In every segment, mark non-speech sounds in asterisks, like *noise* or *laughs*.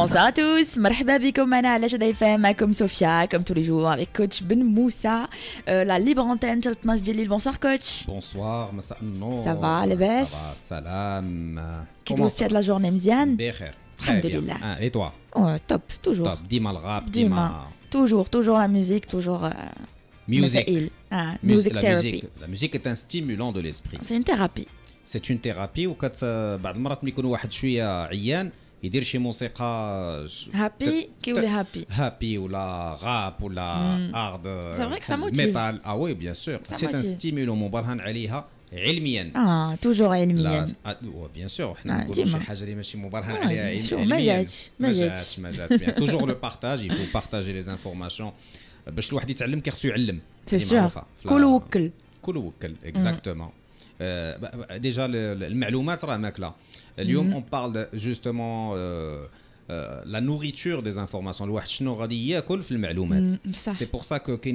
Bonsoir à tous, bienvenue comme Mana, la chaîne FM, comme Sofia, comme tous les jours, avec coach Ben Moussa, euh, la libre antenne, de Djelil. Bonsoir coach. Bonsoir, Ça va, les bestes Ça va, salam. Comment vous tient la journée, Mziane Bien, Très bien. Ah, et toi oh, Top, toujours. Top, dis le rap, dis Toujours, toujours la musique, toujours. Euh, musique Music. Ah, music la, musique, la musique est un stimulant de l'esprit. C'est une thérapie. C'est une thérapie ou quand. Euh, bah, de marat, m'y connais, ouah, je suis à يدير شي موسيقى هابي كيولي هابي هابي ولا غاب ولا ارض ميتال اه وي بيان سور سي ان ستيمولو مبرهن عليها علميا اه توجور علميا بيان سور حنا نقولوا شي حاجه اللي ماشي مبرهن عليها علميا ما جاتش ما جاتش ما جاتش توجور لو بارتاج يفو بارتاجي لي زانفورماسيون باش الواحد يتعلم كيخصو يعلم سي سور كل وكل كل وكل اكزاكتومون Euh, bah, déjà le là. aujourd'hui mhm. on parle justement euh, euh, la nourriture des informations le واحد شنو غادي ياكل c'est pour ça que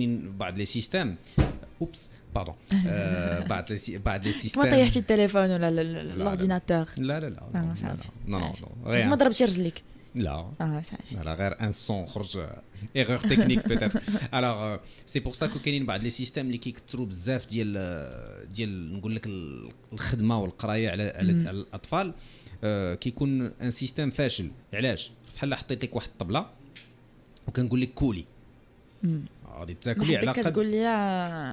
les systèmes oups pardon *laughs* les tu as téléphone l'ordinateur non non non لا لا غير ان سون خرج ايغور تكنيك بيتيت الوغ سي بور سا كو كاينين بعض لي سيستيم اللي كيكثروا بزاف ديال ديال نقول لك الخدمه والقرايه على على الاطفال كيكون ان سيستيم فاشل علاش بحال حطيت لك واحد الطبله وكنقول لك كولي غادي تاكلي على قد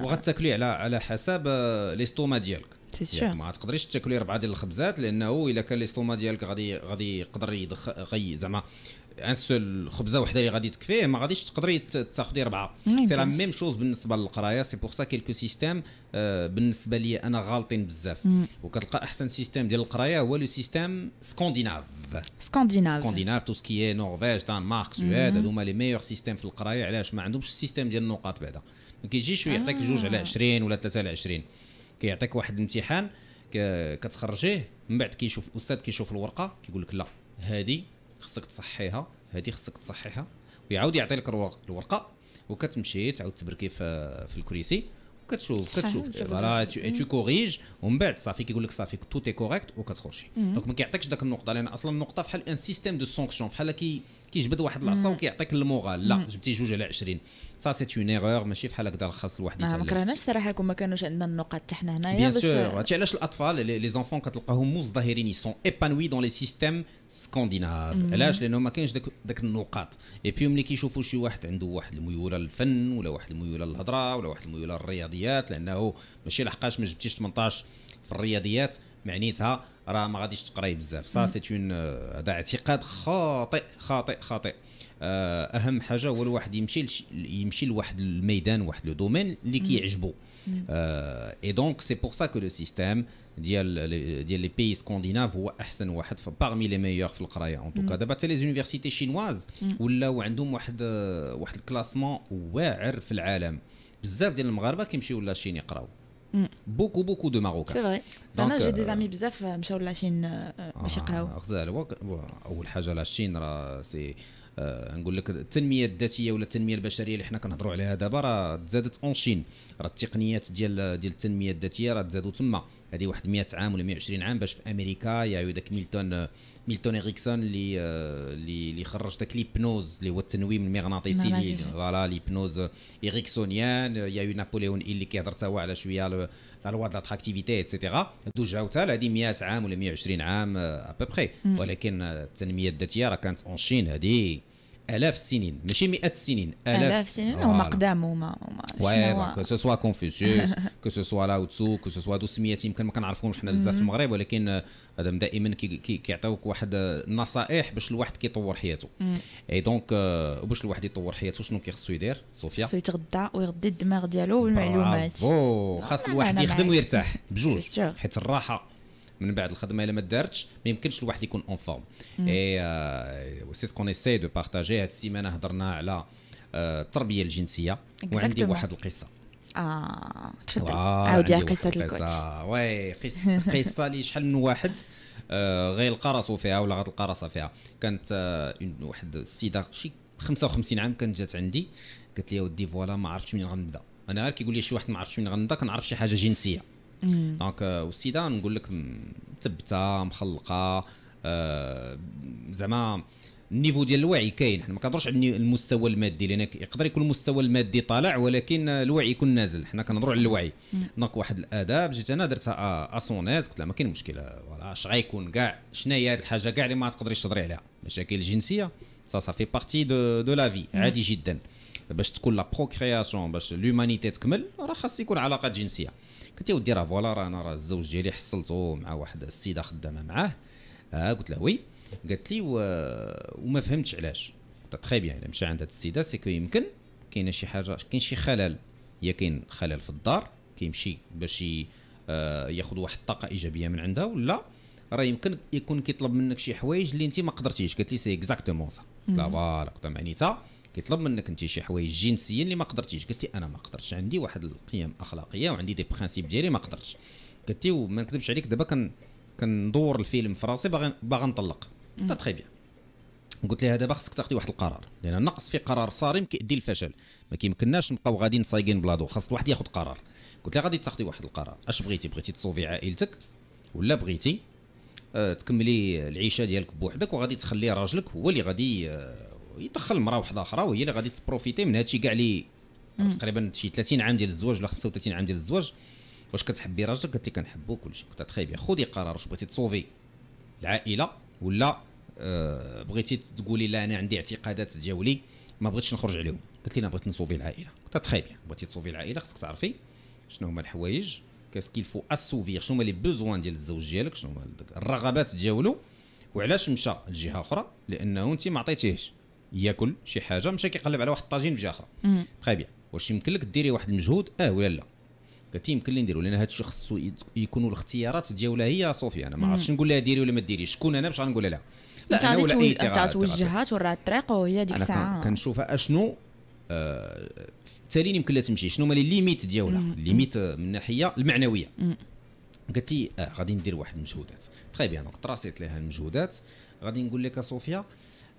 وغتاكلي على على لي ليستوما ديالك سي سيغ ما تقدريش تاكلي ربعه ديال الخبزات لانه الا كان لي ستوما ديالك غادي غادي يقدر يدخ غي زعما ان سول خبزه وحده اللي غادي تكفيه ما غاديش تقدري تاخذي ربعه سي لا ميم شوز بالنسبه للقرايه سي بور سا كيلكو سيستيم بالنسبه لي انا غالطين بزاف وكتلقى احسن سيستيم ديال القرايه هو لو سيستيم سكنديناف سكنديناف سكنديناف تو سكي نورفيج دانمارك سويد هذوما لي ميور سيستيم في القرايه علاش ما عندهمش السيستيم ديال النقاط بعدا ما كيجيش آه. يعطيك جوج على 20 ولا 3 على 20 كيعطيك واحد الامتحان كتخرجيه من بعد كيشوف الاستاذ كيشوف الورقه كيقول لك لا هذه خصك تصحيها هذه خصك تصحيها ويعاود يعطي لك الورقه وكتمشي تعاود تبركي في, في الكريسي وكتشوف كتشوف فوالا تو كوريج ومن بعد صافي كيقول لك صافي تو تي كوريكت وكتخرجي دونك ما كيعطيكش داك النقطه لان اصلا النقطه بحال ان سيستيم دو سونكسيون بحال كي كيجبد واحد العصا وكيعطيك المغال لا جبتي جوج على 20 سا سي اون ايغور ماشي بحال هكذا خاص الواحد آه، يتعلم ما كرهناش صراحه كون ما كانوش عندنا النقط تاعنا هنايا بيان سور هادشي علاش الاطفال لي زونفون كتلقاهم مزدهرين يسون ايبانوي دون لي سيستيم سكانديناف علاش لانه ما كاينش داك داك النقاط اي بي ملي كيشوفوا شي واحد عنده واحد الميوله للفن ولا واحد الميوله للهضره ولا واحد الميوله للرياضيات لانه ماشي لحقاش ما جبتيش 18 الرياضيات معنيتها راه ما غاديش تقراي بزاف سا سي اون هذا اعتقاد خاطئ خاطئ خاطئ آه، اهم حاجه هو الواحد يمشي يمشي لواحد الميدان واحد لو دومين اللي كيعجبو اي دونك سي بور سا كو لو سيستيم ديال ديال لي بيي سكانديناف هو احسن واحد باغمي لي ميور في القرايه اون توكا دابا حتى لي زونيفرسيتي شينواز ولاو عندهم واحد واحد الكلاسمون واعر في العالم بزاف ديال المغاربه كيمشيو لاشين يقراو Mm. beaucoup beaucoup de Marocains. C'est vrai. Donc, j'ai euh, des amis bizarres, euh, suis euh, ah, la Chine, euh, ah, la Chine, c'est آه، نقول لك التنميه الذاتيه ولا التنميه البشريه اللي حنا كنهضروا عليها دابا راه تزادت اون شين راه التقنيات ديال ديال التنميه الذاتيه راه تزادوا تما هذه واحد 100 عام ولا 120 عام باش في امريكا يا ذاك ميلتون ميلتون اريكسون اللي آه، اللي اللي خرج ذاك ليبنوز اللي هو التنويم المغناطيسي فوالا ليبنوز اريكسونيان يا نابوليون اللي كيهضر تا هو على شويه لا لوا د لاتراكتيفيتي اتسيتيرا هادو جاو حتى هذه 100 عام ولا 120 عام ابوبخي ولكن التنميه الذاتيه راه كانت اون شين هذه الاف السنين ماشي مئات السنين الاف, السنين هما قدام هما هما كو سو سوا كونفوسيوس كو سو سوا لاو تسو كو سو سوا دو سميات يمكن ما كنعرفوهمش حنا بزاف في المغرب ولكن هذا دائما كيعطيوك كي واحد النصائح باش الواحد كيطور حياته اي دونك باش الواحد يطور حياته شنو كيخصو يدير صوفيا خصو يتغدى ويغدي الدماغ ديالو بالمعلومات خاص الواحد يخدم ويرتاح *laughs* بجوج حيت الراحه من بعد الخدمه الا ما دارتش ما يمكنش الواحد يكون اون فورم اي سي سكون اساي دو بارطاجي هاد السيمانه هضرنا على euh, التربيه الجنسيه وعندي واحد القصه اه تفضل عاودي قصه الكوتش وي *laughs* قصه اللي شحال من واحد آه، غير القرصو فيها ولا غتلقى راسها فيها كانت آه، واحد السيده شي 55 عام كانت جات عندي قالت لي يا ودي فوالا ما عرفتش منين غنبدا انا غير كيقول لي شي واحد ما عرفتش منين غنبدا كنعرف شي حاجه جنسيه دونك آه، والسيده نقول لك مثبته مخلقه آه زعما النيفو ديال الوعي كاين حنا ما كنهضروش على المستوى المادي لان يقدر يكون المستوى المادي طالع ولكن الوعي يكون نازل حنا كنهضروا على الوعي دونك واحد الاداب جيت انا درتها اسونيز آه، قلت لها ما كاين مشكله فوالا اش غيكون كاع شنو هي هذه الحاجه كاع اللي ما تقدريش تهضري عليها مشاكل الجنسيه سا سا في بارتي دو دو لا في عادي جدا باش تكون لا بروكرياسيون باش لومانيتي تكمل راه خاص يكون علاقات جنسيه قلت كنت ودي راه فوالا راه انا راه الزوج ديالي حصلته مع واحد السيده خدامه معاه آه قلت لها وي قالت لي و... وما فهمتش علاش قلت تخي بيان الا مشى عند هاد السيده سيكو يمكن كاينه شي حاجه كاين شي خلل يا كاين خلل في الدار كيمشي باش آه ياخذ واحد الطاقه ايجابيه من عندها ولا راه يمكن يكون كيطلب منك شي حوايج اللي انت ما قدرتيش قالت لي سي اكزاكتومون سا قلت لها فوالا قلت لها معنيتها كيطلب منك انت شي حوايج جنسيا اللي ما قدرتيش قلتي انا ما قدرتش عندي واحد القيم اخلاقيه وعندي دي برانسيب ديالي ما قدرتش قلتي وما نكذبش عليك دابا كن كندور الفيلم في راسي باغي باغي نطلق تا تخي بيان قلت لها دابا خصك تاخذي واحد القرار لان النقص في قرار صارم كيؤدي للفشل ما كيمكنناش نبقاو غاديين صايقين بلادو خاص الواحد ياخذ قرار قلت لها غادي تاخذي واحد القرار اش بغيتي بغيتي تصوفي عائلتك ولا بغيتي آه، تكملي العيشه ديالك بوحدك وغادي تخلي راجلك هو اللي غادي آه، يدخل مراه واحده اخرى وهي اللي غادي تبروفيتي من هادشي كاع اللي تقريبا شي 30 عام ديال الزواج ولا 35 عام ديال الزواج واش كتحبي راجلك قالت لي كنحبو كلشي قلت لها تخي بيان خذي قرار واش بغيتي تصوفي العائله ولا أه بغيتي تقولي لا انا عندي اعتقادات ديالي ما بغيتش نخرج عليهم قالت لي انا بغيت نصوفي العائله قلت لها تخي بيان بغيتي تصوفي العائله خصك تعرفي شنو هما الحوايج كاس كيل فو اسوفير شنو هما لي بوزوان ديال الزوج ديالك شنو هما الرغبات ديالو وعلاش مشى لجهه اخرى لانه انت ما عطيتيهش ياكل شي حاجه مشى كيقلب على واحد الطاجين في اخرى تخي بيان واش يمكن لك ديري واحد المجهود اه ولا لا قالت يمكن لي نديرو لان هذا الشيء خصو يكونوا الاختيارات ديالها هي صوفيا انا ما عرفتش نقول لها ديري ولا ما ديري شكون انا باش غنقول لها لا انا ولا اي انت توجهها توريها الطريق وهي ديك الساعه كنشوفها اشنو آه تالين يمكن لها تمشي شنو هما لي ليميت ديالها ليميت من الناحيه المعنويه قالت لي آه غادي ندير واحد المجهودات تخي بيان دونك تراسيت لها المجهودات غادي نقول لك صوفيا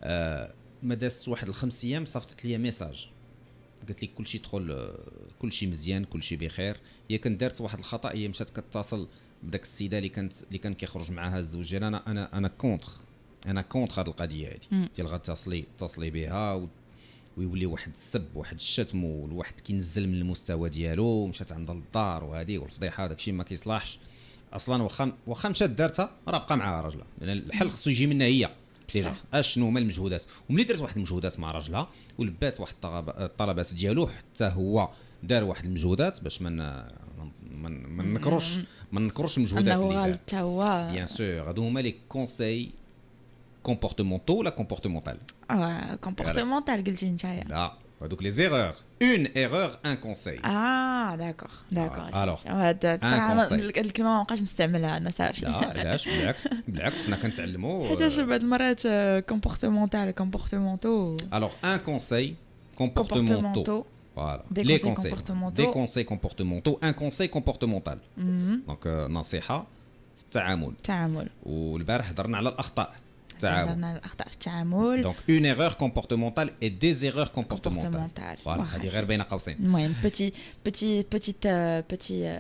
آه ما دازت واحد الخمس ايام صفتت لي ميساج قالت لي كلشي دخل كلشي مزيان كلشي بخير هي كانت دارت واحد الخطا هي مشات كتصل بداك السيده اللي كانت اللي كان كيخرج معاها الزوج ديالها انا انا انا كونتر انا كونتر هذه القضيه هذه ديال غتصلي اتصلي بها و... ويولي واحد السب واحد الشتم والواحد كينزل من المستوى ديالو مشات عندها الدار وهذه والفضيحه الشيء ما كيصلحش اصلا واخا واخا مشات دارتها راه بقى معاها راجلها لان يعني الحل خصو يجي منها هي ديجا اشنو إيه، هما المجهودات وملي درت واحد المجهودات مع راجلها ولبات واحد الطلبات ديالو حتى هو دار واحد المجهودات باش ما ما نكروش ما نكروش المجهودات اللي دار حتى هو بيان سور هادو هما لي كونساي كومبورتمونتو ولا كومبورتمونتال اه كومبورتمونتال قلتي نتايا لا هادوك لي زيرور اون ايرور ان كونساي اه اه داكوغ داكوغ الوغ الكلمه ما بقاش نستعملها انا صافي لا علاش بالعكس بالعكس حنا كنتعلموا حيت بعض المرات كومبورتمونتال كومبورتمونتو الوغ ان كونساي كومبورتمونتو تو Des les conseils, conseils comportementaux. Des conseils comportementaux. Un كونساي كومبورتمونتال Mm نصيحة تعامل. تعامل. والبارح هضرنا على الأخطاء. التعامل دونك اون ايرور كومبورتمونتال اي دي ايرور كومبورتمونتال فوالا هذه غير بين قوسين المهم بوتي بوتي بوتي بوتي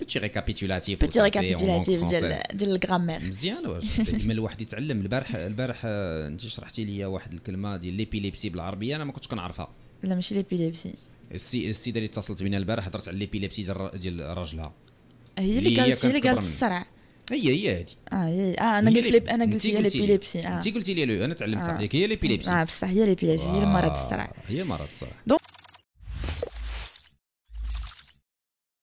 بوتي ريكابيتولاتيف بوتي ريكابيتولاتيف ديال ديال الجرامير مزيان واش من الواحد يتعلم البارح البارح انت شرحتي لي واحد الكلمه ديال ليبيليبسي بالعربيه انا ما كنتش كنعرفها لا ماشي ليبيليبسي السي السيده اللي اتصلت بنا البارح هضرت على ليبيليبسي ديال راجلها هي اللي قالت هي اللي قالت الصرع هي هي هذه اه هي اه انا قلت لي انا قلت هي ليبيليبسي آه. انت قلتي لي انا تعلمتها آه. ياك هي ليبيليبسي اه بصح هي ليبيليبسي هي المرض الصرع هي مرض الصرع